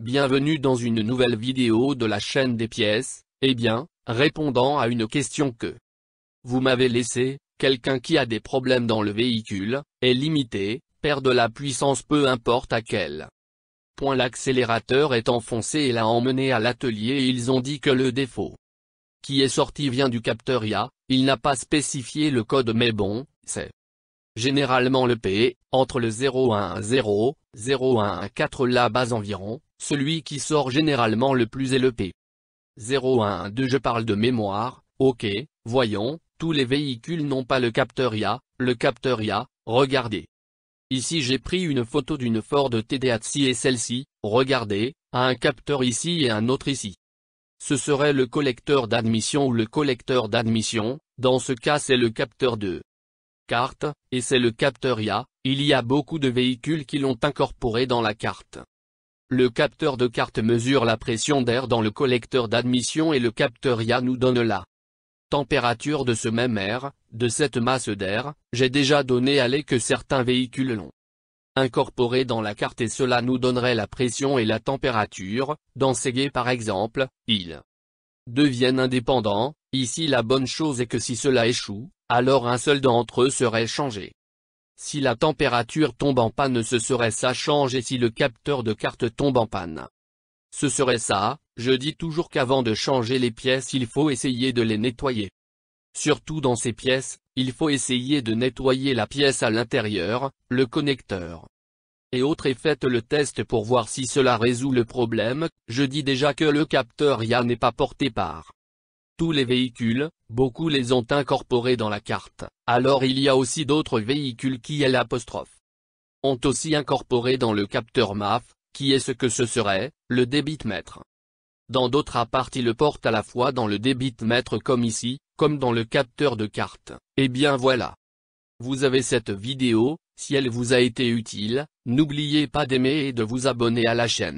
Bienvenue dans une nouvelle vidéo de la chaîne des pièces, eh bien, répondant à une question que vous m'avez laissé, quelqu'un qui a des problèmes dans le véhicule, est limité, perd de la puissance peu importe à quel point l'accélérateur est enfoncé et l'a emmené à l'atelier et ils ont dit que le défaut qui est sorti vient du capteur IA, il n'a pas spécifié le code mais bon, c'est généralement le P, entre le 0110, 0,14 la base environ, celui qui sort généralement le plus est le P. 012 Je parle de mémoire, ok, voyons, tous les véhicules n'ont pas le capteur IA, le capteur IA, regardez. Ici j'ai pris une photo d'une Ford t et celle-ci, regardez, a un capteur ici et un autre ici. Ce serait le collecteur d'admission ou le collecteur d'admission, dans ce cas c'est le capteur de carte, et c'est le capteur IA, il y a beaucoup de véhicules qui l'ont incorporé dans la carte. Le capteur de carte mesure la pression d'air dans le collecteur d'admission et le capteur IA nous donne la température de ce même air, de cette masse d'air, j'ai déjà donné à l'air que certains véhicules l'ont incorporé dans la carte et cela nous donnerait la pression et la température, dans ces guets par exemple, ils deviennent indépendants, ici la bonne chose est que si cela échoue, alors un seul d'entre eux serait changé. Si la température tombe en panne ce serait ça change et si le capteur de carte tombe en panne. Ce serait ça, je dis toujours qu'avant de changer les pièces il faut essayer de les nettoyer. Surtout dans ces pièces, il faut essayer de nettoyer la pièce à l'intérieur, le connecteur. Et autre et faites le test pour voir si cela résout le problème, je dis déjà que le capteur IA n'est pas porté par tous les véhicules, beaucoup les ont incorporés dans la carte, alors il y a aussi d'autres véhicules qui l'apostrophe. ont aussi incorporé dans le capteur MAF, qui est ce que ce serait, le débitmètre. Dans d'autres apparts ils le portent à la fois dans le débitmètre comme ici, comme dans le capteur de carte. Et eh bien voilà. Vous avez cette vidéo, si elle vous a été utile, n'oubliez pas d'aimer et de vous abonner à la chaîne.